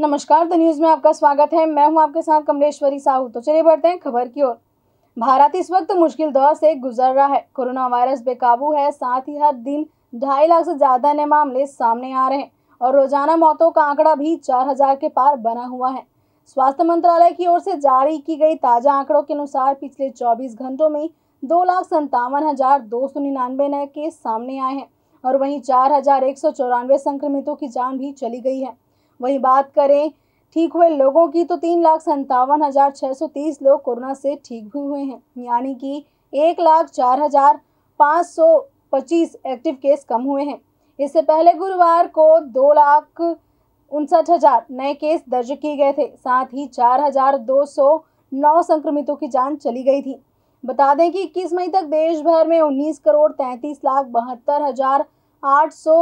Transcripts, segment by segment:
नमस्कार the news में आपका स्वागत है मैं हूं आपके साथ कमलेश्वरी साहू तो चलिए बढ़ते हैं खबर की ओर भारत इस वक्त मुश्किल दौर से गुजर रहा है कोरोना वायरस बेकाबू है साथ ही हर दिन ढाई लाख से ज़्यादा नए मामले सामने आ रहे हैं और रोजाना मौतों का आंकड़ा भी चार हजार के पार बना हुआ है स्वास्थ्य मंत्रालय की ओर से जारी की गई ताज़ा आंकड़ों के अनुसार पिछले चौबीस घंटों में दो लाख संतावन हजार दो सौ निन्यानवे नए केस सामने आए हैं और वहीं चार हजार एक सौ चौरानवे संक्रमितों की जान भी चली गई है वहीं बात करें ठीक हुए लोगों की तो तीन लाख संतावन हज़ार छः सौ तीस लोग कोरोना से ठीक भी हुए हैं यानी कि एक लाख चार हज़ार पाँच सौ पच्चीस एक्टिव केस कम हुए हैं इससे पहले गुरुवार को दो लाख उनसठ हज़ार नए केस दर्ज किए गए थे साथ ही चार हज़ार दो सौ नौ संक्रमितों की जान चली गई थी बता दें कि इक्कीस मई तक देश भर में उन्नीस करोड़ तैंतीस लाख बहत्तर हज़ार आठ सौ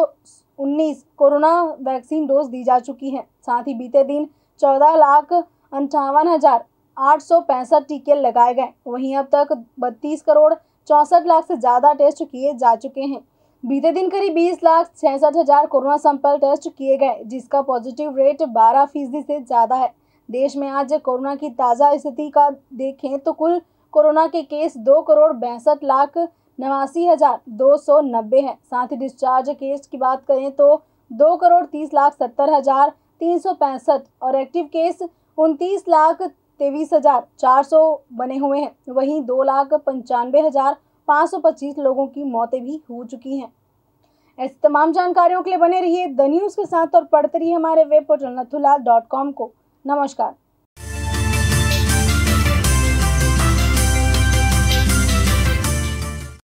उन्नीस कोरोना वैक्सीन डोज दी जा चुकी है साथ ही बीते दिन चौदह लाख अंठावन हजार आठ सौ पैंसठ टीके लगाए गए वहीं अब तक बत्तीस करोड़ चौंसठ लाख से ज़्यादा टेस्ट किए जा चुके हैं बीते दिन करीब बीस लाख छियासठ हजार कोरोना सैंपल टेस्ट किए गए जिसका पॉजिटिव रेट बारह फीसदी से ज़्यादा है देश में आज कोरोना की ताज़ा स्थिति का देखें तो कुल कोरोना के केस दो करोड़ बैंसठ लाख नवासी हज़ार दो सौ नब्बे है साथ ही डिस्चार्ज केस की बात करें तो दो करोड़ तीस लाख सत्तर हज़ार तीन सौ पैंसठ और एक्टिव केस उनतीस लाख तेईस हज़ार चार सौ बने हुए हैं वहीं दो लाख पंचानवे हज़ार पाँच सौ पच्चीस लोगों की मौतें भी हो चुकी हैं ऐसी तमाम जानकारियों के लिए बने रहिए द न्यूज़ के साथ और पढ़ते रहिए हमारे web portal Nathulal dot com को नमस्कार